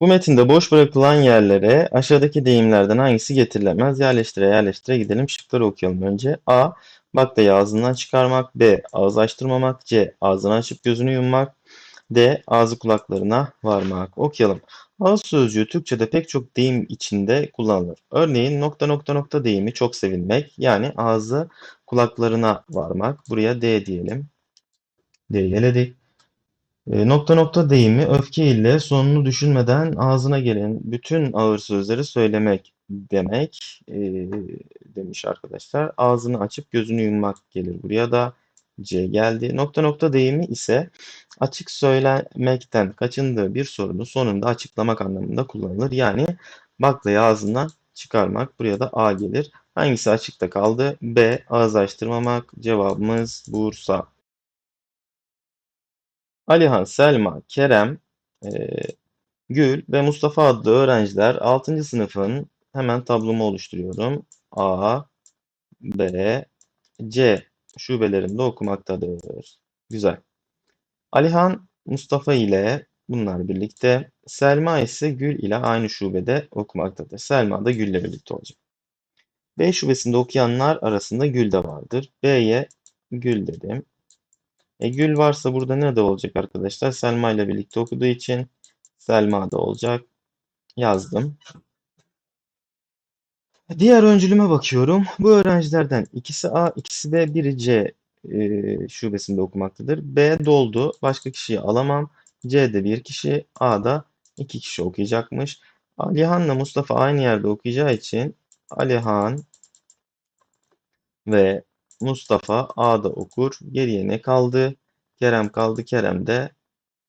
Bu metinde boş bırakılan yerlere aşağıdaki deyimlerden hangisi getirilemez? Yerleştire yerleştire gidelim. Şıkları okuyalım önce. A. Baklayı ağzından çıkarmak. B. Ağız açtırmamak. C. Ağzını açıp gözünü yummak. D. Ağzı kulaklarına varmak. Okuyalım. Ağız sözcüğü Türkçe'de pek çok deyim içinde kullanılır. Örneğin nokta nokta nokta deyimi çok sevinmek. Yani ağzı kulaklarına varmak. Buraya D diyelim. D'yi eledik. E, nokta nokta deyimi öfke ile sonunu düşünmeden ağzına gelen bütün ağır sözleri söylemek demek e, demiş arkadaşlar. Ağzını açıp gözünü yummak gelir buraya da C geldi. Nokta nokta deyimi ise açık söylemekten kaçındığı bir sorunu sonunda açıklamak anlamında kullanılır. Yani baklayı ağzından çıkarmak buraya da A gelir. Hangisi açıkta kaldı? B ağız açtırmamak cevabımız Bursa. Alihan, Selma, Kerem, e, Gül ve Mustafa adlı öğrenciler 6. sınıfın hemen tablomu oluşturuyorum. A, B, C şubelerinde okumaktadır. Güzel. Alihan Mustafa ile bunlar birlikte. Selma ise Gül ile aynı şubede okumaktadır. Selma da Gül ile birlikte olacak. B şubesinde okuyanlar arasında Gül de vardır. B'ye Gül dedim. E, Gül varsa burada ne de olacak arkadaşlar? Selma ile birlikte okuduğu için Selma da olacak. Yazdım. Diğer öncülüme bakıyorum. Bu öğrencilerden ikisi A, ikisi B, biri C e, şubesinde okumaktadır. B doldu. Başka kişiyi alamam. C'de bir kişi, A'da iki kişi okuyacakmış. Alihan Alihan'la Mustafa aynı yerde okuyacağı için Alihan ve Mustafa A'da okur. Geriye ne kaldı? Kerem kaldı. Kerem de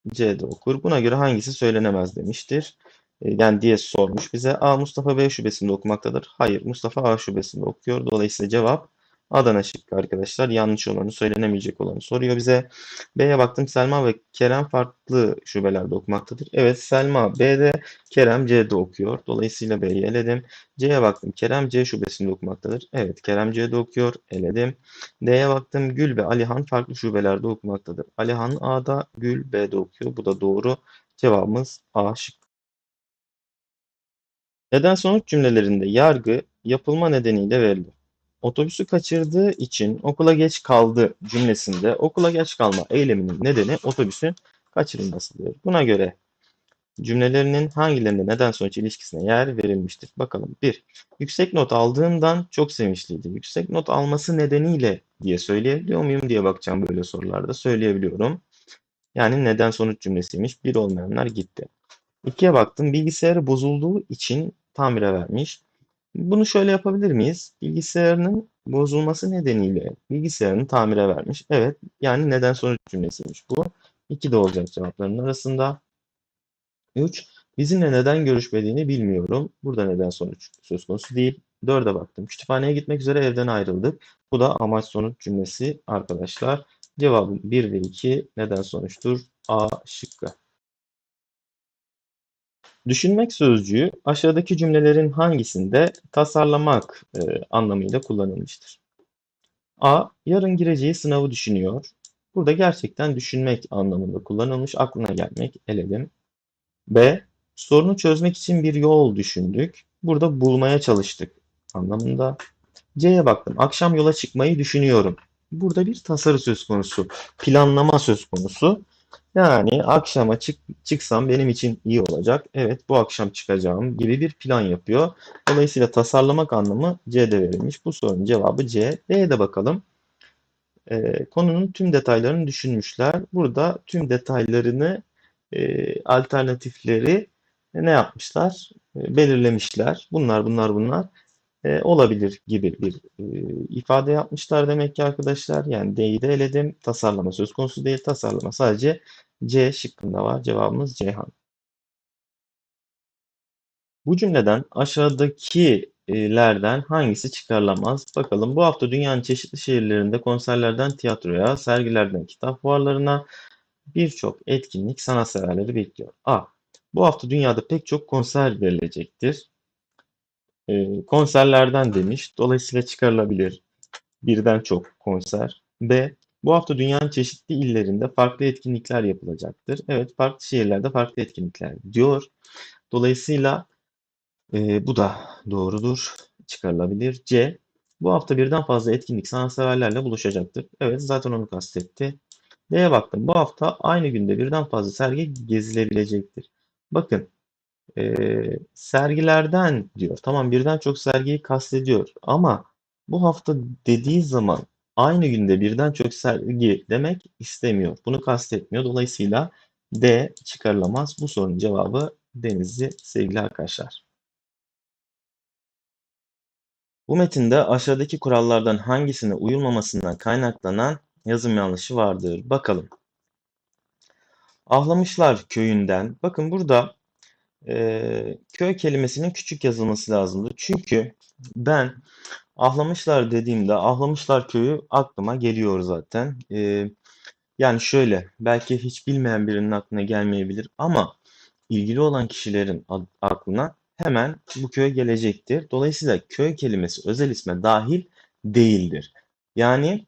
C'de okur. Buna göre hangisi söylenemez demiştir. E, yani diye sormuş bize. A Mustafa B şubesinde okumaktadır. Hayır Mustafa A şubesinde okuyor. Dolayısıyla cevap Adana şıkkı arkadaşlar. Yanlış olanı söylenemeyecek olanı soruyor bize. B'ye baktım. Selma ve Kerem farklı şubelerde okumaktadır. Evet Selma B'de Kerem C'de okuyor. Dolayısıyla B'yi eledim. C'ye baktım. Kerem C şubesinde okumaktadır. Evet Kerem C'de okuyor. Eledim. D'ye baktım. Gül ve Alihan farklı şubelerde okumaktadır. Alihan A'da, Gül B'de okuyor. Bu da doğru. Cevabımız A şık. Neden sonuç cümlelerinde yargı yapılma nedeniyle verilir otobüsü kaçırdığı için okula geç kaldı cümlesinde okula geç kalma eyleminin nedeni otobüsün kaçırılmasıdır. Buna göre cümlelerinin hangilerinde neden sonuç ilişkisine yer verilmiştir? Bakalım. 1. Yüksek not aldığından çok sevinçliydi. Yüksek not alması nedeniyle diye söyleyebiliyor muyum diye bakacağım böyle sorularda. Söyleyebiliyorum. Yani neden sonuç cümlesiymiş. Bir olmayanlar gitti. İkiye baktım. Bilgisayarı bozulduğu için tamire vermiş. Bunu şöyle yapabilir miyiz? Bilgisayarının bozulması nedeniyle bilgisayarını tamire vermiş. Evet, yani neden sonuç cümlesiymiş bu. İki de olacak cevapların arasında. üç. Bizimle neden görüşmediğini bilmiyorum. Burada neden sonuç söz konusu değil. 4'e baktım. Kütüphaneye gitmek üzere evden ayrıldık. Bu da amaç sonuç cümlesi arkadaşlar. Cevabım 1 ve 2 neden sonuçtur? A şıkkı. Düşünmek sözcüğü aşağıdaki cümlelerin hangisinde tasarlamak e, anlamıyla kullanılmıştır? A. Yarın gireceği sınavı düşünüyor. Burada gerçekten düşünmek anlamında kullanılmış. Aklına gelmek, eledim. B. Sorunu çözmek için bir yol düşündük. Burada bulmaya çalıştık anlamında. C'ye baktım. Akşam yola çıkmayı düşünüyorum. Burada bir tasarı söz konusu, planlama söz konusu. Yani akşama çık, çıksam benim için iyi olacak. Evet bu akşam çıkacağım gibi bir plan yapıyor. Dolayısıyla tasarlamak anlamı C'de verilmiş. Bu sorunun cevabı C. D'ye de bakalım. Ee, konunun tüm detaylarını düşünmüşler. Burada tüm detaylarını e, alternatifleri ne yapmışlar? E, belirlemişler. Bunlar bunlar bunlar e, olabilir gibi bir e, ifade yapmışlar demek ki arkadaşlar. Yani D'yi de eledim. Tasarlama söz konusu değil. Tasarlama sadece C şıkkında var. Cevabımız Ceyhan. Bu cümleden aşağıdakilerden hangisi çıkarılamaz? Bakalım bu hafta dünyanın çeşitli şehirlerinde konserlerden tiyatroya, sergilerden kitap fuarlarına birçok etkinlik sanat severleri bekliyor. A. Bu hafta dünyada pek çok konser verilecektir e, konserlerden demiş. Dolayısıyla çıkarılabilir birden çok konser. B. Bu hafta dünyanın çeşitli illerinde farklı etkinlikler yapılacaktır. Evet farklı şehirlerde farklı etkinlikler diyor. Dolayısıyla e, bu da doğrudur. Çıkarılabilir. C. Bu hafta birden fazla etkinlik sanatseverlerle buluşacaktır. Evet zaten onu kastetti. D'ye baktım. Bu hafta aynı günde birden fazla sergi gezilebilecektir. Bakın e, sergilerden diyor. Tamam birden çok sergiyi kastediyor ama bu hafta dediği zaman aynı günde birden çok sergi demek istemiyor. Bunu kastetmiyor. Dolayısıyla D çıkarılamaz. Bu sorunun cevabı Denizli sevgili arkadaşlar. Bu metinde aşağıdaki kurallardan hangisine uyulmamasından kaynaklanan yazım yanlışı vardır. Bakalım. Ahlamışlar köyünden. Bakın burada e, köy kelimesinin küçük yazılması lazımdı. Çünkü ben ahlamışlar dediğimde ahlamışlar köyü aklıma geliyor zaten. E, yani şöyle belki hiç bilmeyen birinin aklına gelmeyebilir ama ilgili olan kişilerin aklına hemen bu köy gelecektir. Dolayısıyla köy kelimesi özel isme dahil değildir. Yani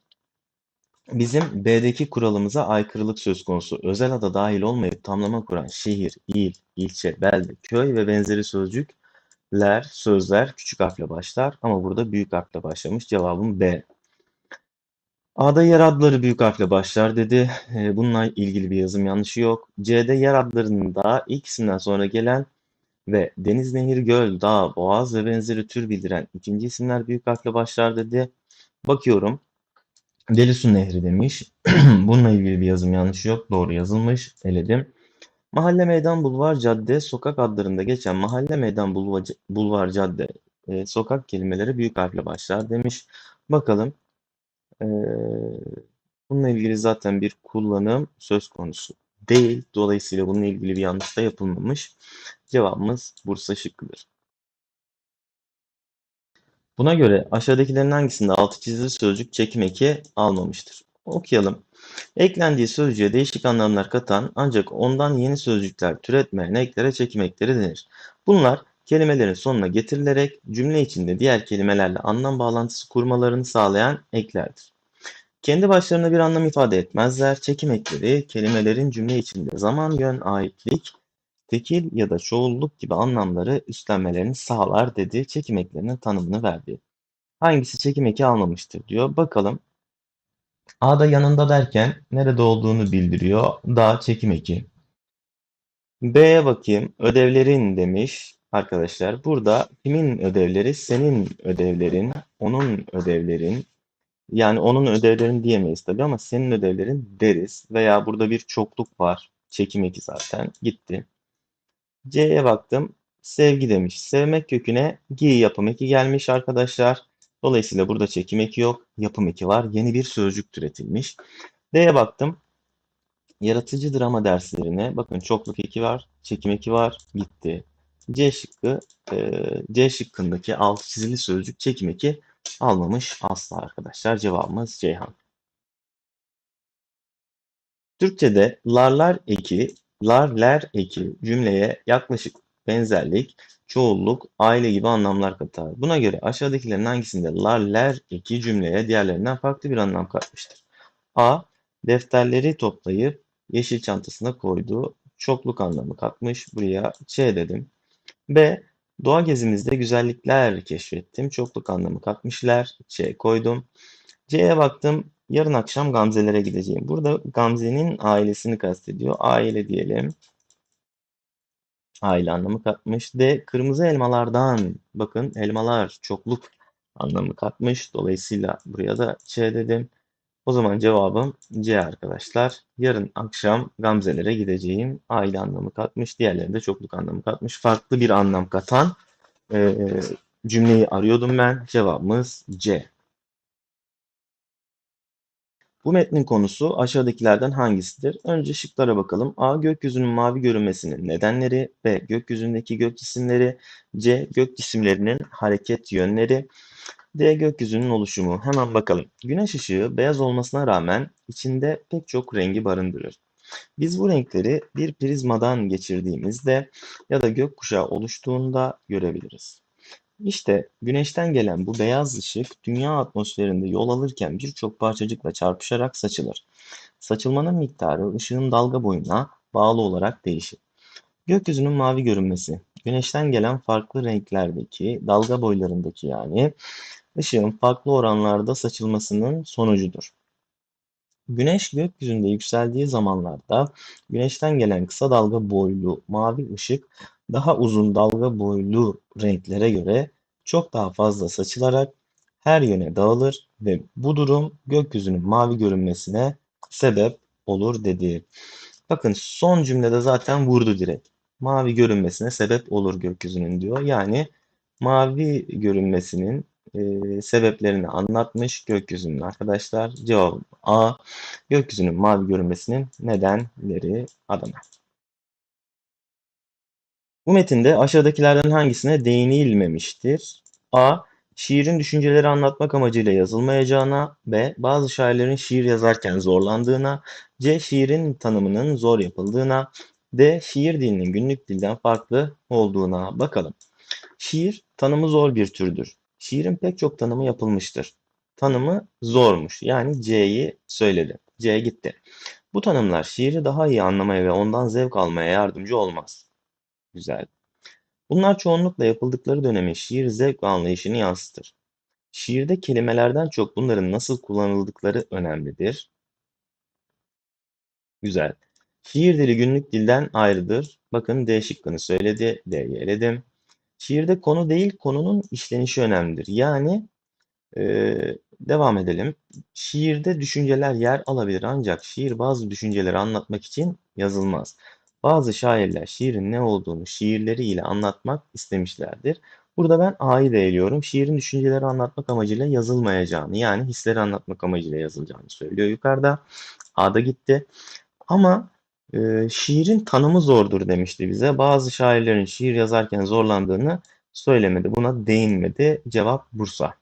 Bizim B'deki kuralımıza aykırılık söz konusu. Özel ada dahil olmayıp tamlama kuran şehir, il, ilçe, belde, köy ve benzeri sözcükler, sözler küçük harfle başlar ama burada büyük harfle başlamış. Cevabım B. A'da yer adları büyük harfle başlar dedi. E, bununla ilgili bir yazım yanlışı yok. C'de yer adlarının da ilk isimden sonra gelen ve deniz, nehir, göl, dağ, boğaz ve benzeri tür bildiren ikinci isimler büyük harfle başlar dedi. Bakıyorum. Delisu Nehri demiş. Bununla ilgili bir yazım yanlış yok. Doğru yazılmış. Eledim. Mahalle Meydan Bulvar Cadde sokak adlarında geçen Mahalle Meydan Bulva, Bulvar Cadde e, sokak kelimeleri büyük harfle başlar demiş. Bakalım. E, bununla ilgili zaten bir kullanım söz konusu değil. Dolayısıyla bununla ilgili bir yanlış da yapılmamış. Cevabımız Bursa şıkkıdır. Buna göre aşağıdakilerin hangisinde altı çizili sözcük çekim eki almamıştır? Okuyalım. Eklendiği sözcüğe değişik anlamlar katan ancak ondan yeni sözcükler türetmeyen eklere çekim ekleri denir. Bunlar kelimelerin sonuna getirilerek cümle içinde diğer kelimelerle anlam bağlantısı kurmalarını sağlayan eklerdir. Kendi başlarına bir anlam ifade etmezler. Çekim ekleri kelimelerin cümle içinde zaman, yön, aitlik, tekil ya da çoğulluk gibi anlamları üstlenmelerini sağlar dedi. Çekim eklerinin tanımını verdi. Hangisi çekim eki almamıştır diyor. Bakalım. A da yanında derken nerede olduğunu bildiriyor. Da çekim eki. B'ye bakayım. Ödevlerin demiş arkadaşlar. Burada kimin ödevleri? Senin ödevlerin, onun ödevlerin. Yani onun ödevlerin diyemeyiz tabii ama senin ödevlerin deriz. Veya burada bir çokluk var. Çekim eki zaten. Gitti. C'ye baktım. Sevgi demiş. Sevmek köküne gi yapım eki gelmiş arkadaşlar. Dolayısıyla burada çekim eki yok. Yapım eki var. Yeni bir sözcük türetilmiş. D'ye baktım. Yaratıcı drama derslerine bakın çokluk eki var. Çekim eki var. Gitti. C şıkkı e, C şıkkındaki alt çizili sözcük çekim eki almamış asla arkadaşlar. Cevabımız Ceyhan. Türkçe'de larlar eki larler ler eki cümleye yaklaşık benzerlik, çoğulluk, aile gibi anlamlar katar. Buna göre aşağıdakilerin hangisinde larler ler eki cümleye diğerlerinden farklı bir anlam katmıştır? A. Defterleri toplayıp yeşil çantasına koyduğu çokluk anlamı katmış. Buraya C dedim. B. Doğa gezimizde güzellikler keşfettim. Çokluk anlamı katmışlar. C koydum. C'ye baktım. Yarın akşam Gamze'lere gideceğim. Burada Gamze'nin ailesini kastediyor. Aile diyelim. Aile anlamı katmış. De Kırmızı elmalardan. Bakın elmalar çokluk anlamı katmış. Dolayısıyla buraya da Ç dedim. O zaman cevabım C arkadaşlar. Yarın akşam Gamze'lere gideceğim. Aile anlamı katmış. Diğerlerinde çokluk anlamı katmış. Farklı bir anlam katan e, cümleyi arıyordum ben. Cevabımız C. Bu metnin konusu aşağıdakilerden hangisidir? Önce şıklara bakalım. A. Gökyüzünün mavi görünmesinin nedenleri. B. Gökyüzündeki gök cisimleri. C. Gök cisimlerinin hareket yönleri. D. Gökyüzünün oluşumu. Hemen bakalım. Güneş ışığı beyaz olmasına rağmen içinde pek çok rengi barındırır. Biz bu renkleri bir prizmadan geçirdiğimizde ya da gökkuşağı oluştuğunda görebiliriz. İşte güneşten gelen bu beyaz ışık dünya atmosferinde yol alırken birçok parçacıkla çarpışarak saçılır. Saçılmanın miktarı ışığın dalga boyuna bağlı olarak değişir. Gökyüzünün mavi görünmesi, güneşten gelen farklı renklerdeki dalga boylarındaki yani ışığın farklı oranlarda saçılmasının sonucudur. Güneş gökyüzünde yükseldiği zamanlarda güneşten gelen kısa dalga boylu mavi ışık daha uzun dalga boylu renklere göre çok daha fazla saçılarak her yöne dağılır ve bu durum gökyüzünün mavi görünmesine sebep olur dedi. Bakın son cümlede zaten vurdu direkt. Mavi görünmesine sebep olur gökyüzünün diyor. Yani mavi görünmesinin e, sebeplerini anlatmış gökyüzünün arkadaşlar. Cevap A. Gökyüzünün mavi görünmesinin nedenleri Adana. Bu metinde aşağıdakilerden hangisine değinilmemiştir? A. Şiirin düşünceleri anlatmak amacıyla yazılmayacağına, B. Bazı şairlerin şiir yazarken zorlandığına, C. Şiirin tanımının zor yapıldığına, D. Şiir dilinin günlük dilden farklı olduğuna bakalım. Şiir tanımı zor bir türdür. Şiirin pek çok tanımı yapılmıştır. Tanımı zormuş. Yani C'yi söyledi. C gitti. Bu tanımlar şiiri daha iyi anlamaya ve ondan zevk almaya yardımcı olmaz. Güzel. Bunlar çoğunlukla yapıldıkları döneme şiir zevk anlayışını yansıtır. Şiirde kelimelerden çok bunların nasıl kullanıldıkları önemlidir. Güzel. Şiir dili günlük dilden ayrıdır. Bakın D şıkkını söyledi. D'yi eledim. Şiirde konu değil konunun işlenişi önemlidir. Yani ee, devam edelim. Şiirde düşünceler yer alabilir ancak şiir bazı düşünceleri anlatmak için yazılmaz. Bazı şairler şiirin ne olduğunu şiirleriyle anlatmak istemişlerdir. Burada ben A'yı da eliyorum. Şiirin düşünceleri anlatmak amacıyla yazılmayacağını yani hisleri anlatmak amacıyla yazılacağını söylüyor yukarıda. A'da gitti. Ama e, şiirin tanımı zordur demişti bize. Bazı şairlerin şiir yazarken zorlandığını söylemedi. Buna değinmedi. Cevap Bursa.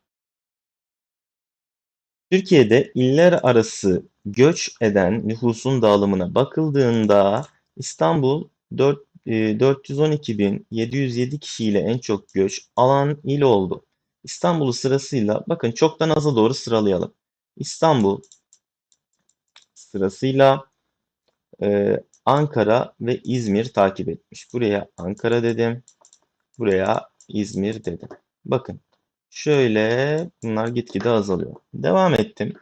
Türkiye'de iller arası göç eden nüfusun dağılımına bakıldığında İstanbul 4 412.707 e, kişiyle en çok göç alan il oldu. İstanbul'u sırasıyla bakın çoktan aza doğru sıralayalım. İstanbul sırasıyla e, Ankara ve İzmir takip etmiş. Buraya Ankara dedim. Buraya İzmir dedim. Bakın şöyle bunlar gitgide azalıyor. Devam ettim.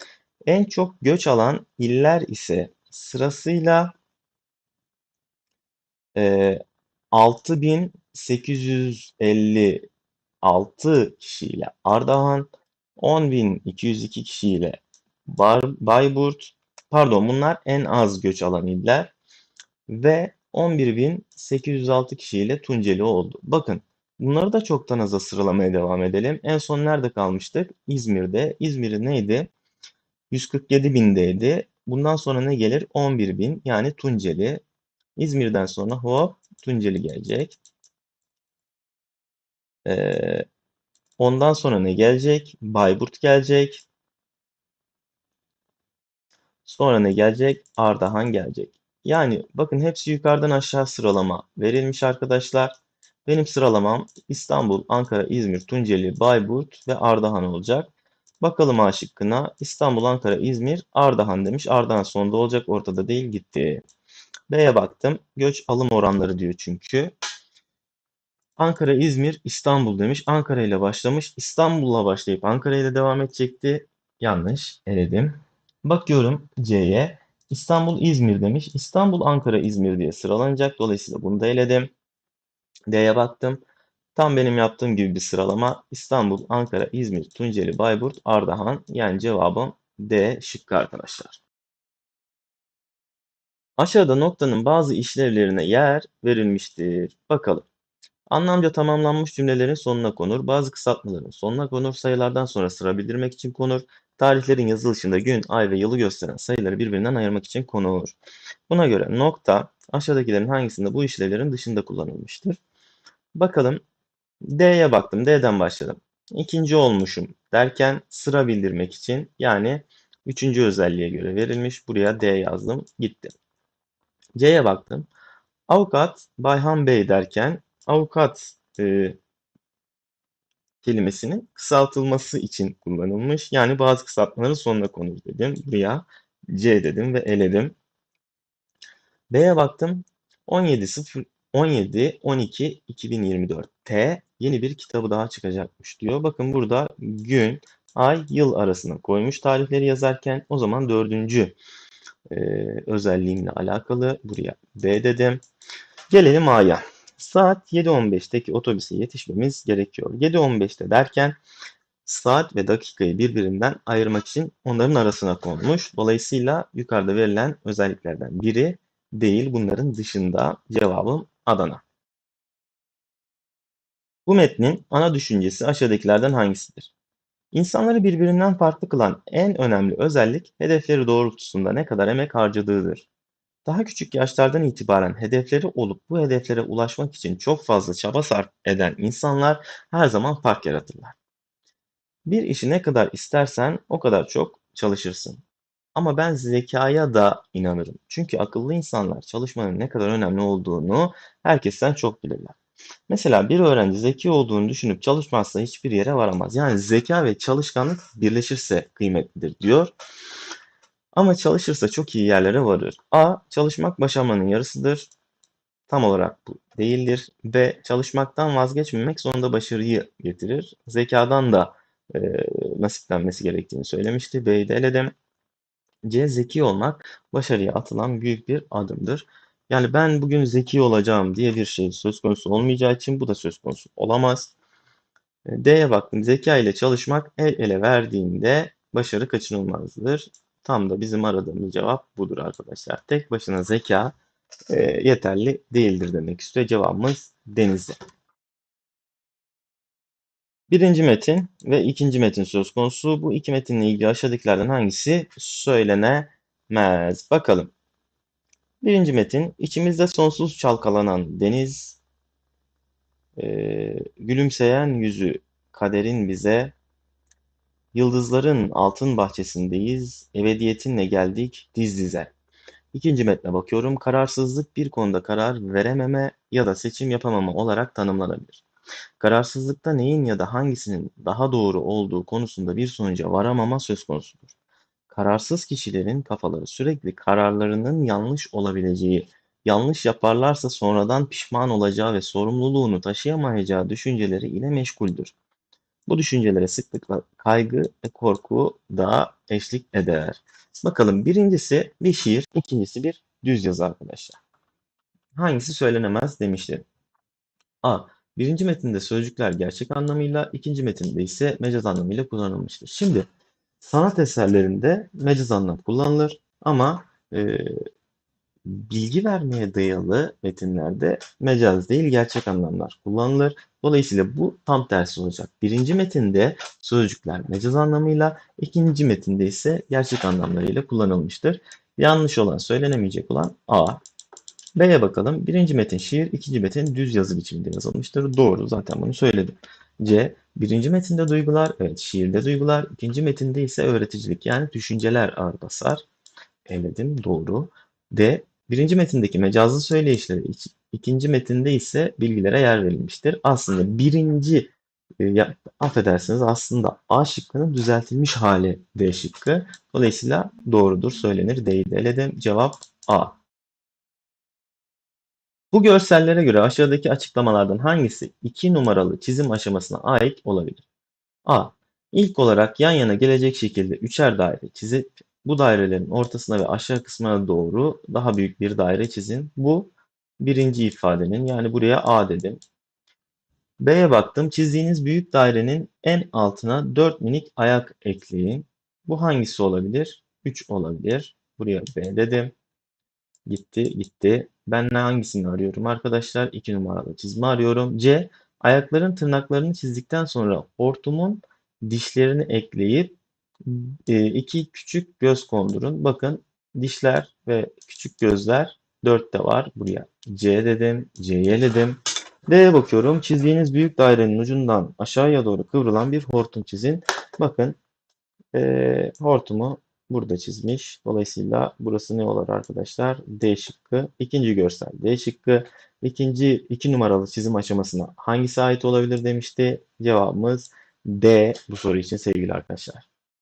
En çok göç alan iller ise sırasıyla e, ee, 6856 kişiyle Ardahan, 10.202 kişiyle Bar Bayburt, pardon bunlar en az göç alan iller ve 11.806 kişiyle Tunceli oldu. Bakın bunları da çoktan aza sıralamaya devam edelim. En son nerede kalmıştık? İzmir'de. İzmir neydi? 147 bindeydi. Bundan sonra ne gelir? 11 bin yani Tunceli. İzmir'den sonra hop Tunceli gelecek. Ee, ondan sonra ne gelecek? Bayburt gelecek. Sonra ne gelecek? Ardahan gelecek. Yani bakın hepsi yukarıdan aşağı sıralama verilmiş arkadaşlar. Benim sıralamam İstanbul, Ankara, İzmir, Tunceli, Bayburt ve Ardahan olacak. Bakalım A şıkkına. İstanbul, Ankara, İzmir, Ardahan demiş. Ardahan sonda olacak. Ortada değil gitti. B'ye baktım. Göç alım oranları diyor çünkü. Ankara, İzmir, İstanbul demiş. Ankara ile başlamış. İstanbul'la başlayıp Ankara ile devam edecekti. Yanlış eledim. Bakıyorum C'ye. İstanbul, İzmir demiş. İstanbul, Ankara, İzmir diye sıralanacak. Dolayısıyla bunu da eledim. D'ye baktım. Tam benim yaptığım gibi bir sıralama. İstanbul, Ankara, İzmir, Tunceli, Bayburt, Ardahan. Yani cevabım D şıkkı arkadaşlar. Aşağıda noktanın bazı işlevlerine yer verilmiştir. Bakalım. Anlamca tamamlanmış cümlelerin sonuna konur. Bazı kısaltmaların sonuna konur. Sayılardan sonra sıra bildirmek için konur. Tarihlerin yazılışında gün, ay ve yılı gösteren sayıları birbirinden ayırmak için konur. Buna göre nokta aşağıdakilerin hangisinde bu işlevlerin dışında kullanılmıştır? Bakalım. D'ye baktım. D'den başladım. İkinci olmuşum derken sıra bildirmek için yani üçüncü özelliğe göre verilmiş. Buraya D yazdım. Gitti. C'ye baktım. Avukat Bayhan Bey derken avukat e, kelimesinin kısaltılması için kullanılmış. Yani bazı kısaltmaların sonuna konur dedim. Buraya C dedim ve eledim. B'ye baktım. 17 0 17 12 2024 T yeni bir kitabı daha çıkacakmış diyor. Bakın burada gün, ay, yıl arasına koymuş tarihleri yazarken o zaman dördüncü e, özelliğimle alakalı. Buraya B dedim. Gelelim A'ya. Saat 7.15'teki otobüse yetişmemiz gerekiyor. 7.15'te derken saat ve dakikayı birbirinden ayırmak için onların arasına konmuş. Dolayısıyla yukarıda verilen özelliklerden biri değil bunların dışında cevabım Adana. Bu metnin ana düşüncesi aşağıdakilerden hangisidir? İnsanları birbirinden farklı kılan en önemli özellik hedefleri doğrultusunda ne kadar emek harcadığıdır. Daha küçük yaşlardan itibaren hedefleri olup bu hedeflere ulaşmak için çok fazla çaba sarf eden insanlar her zaman fark yaratırlar. Bir işi ne kadar istersen o kadar çok çalışırsın. Ama ben zekaya da inanırım. Çünkü akıllı insanlar çalışmanın ne kadar önemli olduğunu herkesten çok bilirler. Mesela bir öğrenci zeki olduğunu düşünüp çalışmazsa hiçbir yere varamaz. Yani zeka ve çalışkanlık birleşirse kıymetlidir diyor. Ama çalışırsa çok iyi yerlere varır. A. Çalışmak başarmanın yarısıdır. Tam olarak bu değildir. B. Çalışmaktan vazgeçmemek sonunda başarıyı getirir. Zekadan da e, nasiplenmesi gerektiğini söylemişti. B'yi de eledim. C. Zeki olmak başarıya atılan büyük bir adımdır. Yani ben bugün zeki olacağım diye bir şey söz konusu olmayacağı için bu da söz konusu olamaz. D'ye baktım. Zeka ile çalışmak el ele verdiğinde başarı kaçınılmazdır. Tam da bizim aradığımız cevap budur arkadaşlar. Tek başına zeka e, yeterli değildir demek istiyor. Cevabımız denizde. Birinci metin ve ikinci metin söz konusu. Bu iki metinle ilgili aşağıdakilerden hangisi söylenemez? Bakalım. Birinci metin, içimizde sonsuz çalkalanan deniz, e, gülümseyen yüzü kaderin bize, yıldızların altın bahçesindeyiz, ebediyetinle geldik diz dize. İkinci metne bakıyorum, kararsızlık bir konuda karar verememe ya da seçim yapamama olarak tanımlanabilir. Kararsızlıkta neyin ya da hangisinin daha doğru olduğu konusunda bir sonuca varamama söz konusudur. Kararsız kişilerin kafaları sürekli kararlarının yanlış olabileceği, yanlış yaparlarsa sonradan pişman olacağı ve sorumluluğunu taşıyamayacağı düşünceleri ile meşguldür. Bu düşüncelere sıklıkla kaygı ve korku da eşlik eder. Bakalım birincisi bir şiir, ikincisi bir düz yazı arkadaşlar. Hangisi söylenemez demişti. A. Birinci metinde sözcükler gerçek anlamıyla, ikinci metinde ise mecaz anlamıyla kullanılmıştır. Şimdi sanat eserlerinde meciz anlam kullanılır ama e, bilgi vermeye dayalı metinlerde mecaz değil gerçek anlamlar kullanılır. Dolayısıyla bu tam tersi olacak. Birinci metinde sözcükler mecaz anlamıyla, ikinci metinde ise gerçek anlamlarıyla kullanılmıştır. Yanlış olan söylenemeyecek olan A. B'ye bakalım. Birinci metin şiir, ikinci metin düz yazı biçiminde yazılmıştır. Doğru zaten bunu söyledim. C. Birinci metinde duygular, evet şiirde duygular. İkinci metinde ise öğreticilik yani düşünceler ağır basar. Evledim doğru. D. Birinci metindeki mecazlı söyleyişleri, ikinci metinde ise bilgilere yer verilmiştir. Aslında birinci, e, affedersiniz aslında A şıkkının düzeltilmiş hali D şıkkı. Dolayısıyla doğrudur söylenir değil. Eledim cevap A. Bu görsellere göre aşağıdaki açıklamalardan hangisi 2 numaralı çizim aşamasına ait olabilir? A. İlk olarak yan yana gelecek şekilde üçer daire çizip bu dairelerin ortasına ve aşağı kısmına doğru daha büyük bir daire çizin. Bu birinci ifadenin yani buraya A dedim. B'ye baktım. Çizdiğiniz büyük dairenin en altına 4 minik ayak ekleyin. Bu hangisi olabilir? 3 olabilir. Buraya B dedim. Gitti, gitti. Ben ne hangisini arıyorum arkadaşlar? 2 numaralı çizme arıyorum. C. Ayakların tırnaklarını çizdikten sonra hortumun dişlerini ekleyip e, iki küçük göz kondurun. Bakın dişler ve küçük gözler 4 de var buraya. C dedim, C'ye dedim. D'ye bakıyorum. Çizdiğiniz büyük dairenin ucundan aşağıya doğru kıvrılan bir hortum çizin. Bakın e, hortumu burada çizmiş. Dolayısıyla burası ne olur arkadaşlar? D şıkkı. İkinci görsel D şıkkı. İkinci iki numaralı çizim aşamasına hangisi ait olabilir demişti. Cevabımız D bu soru için sevgili arkadaşlar.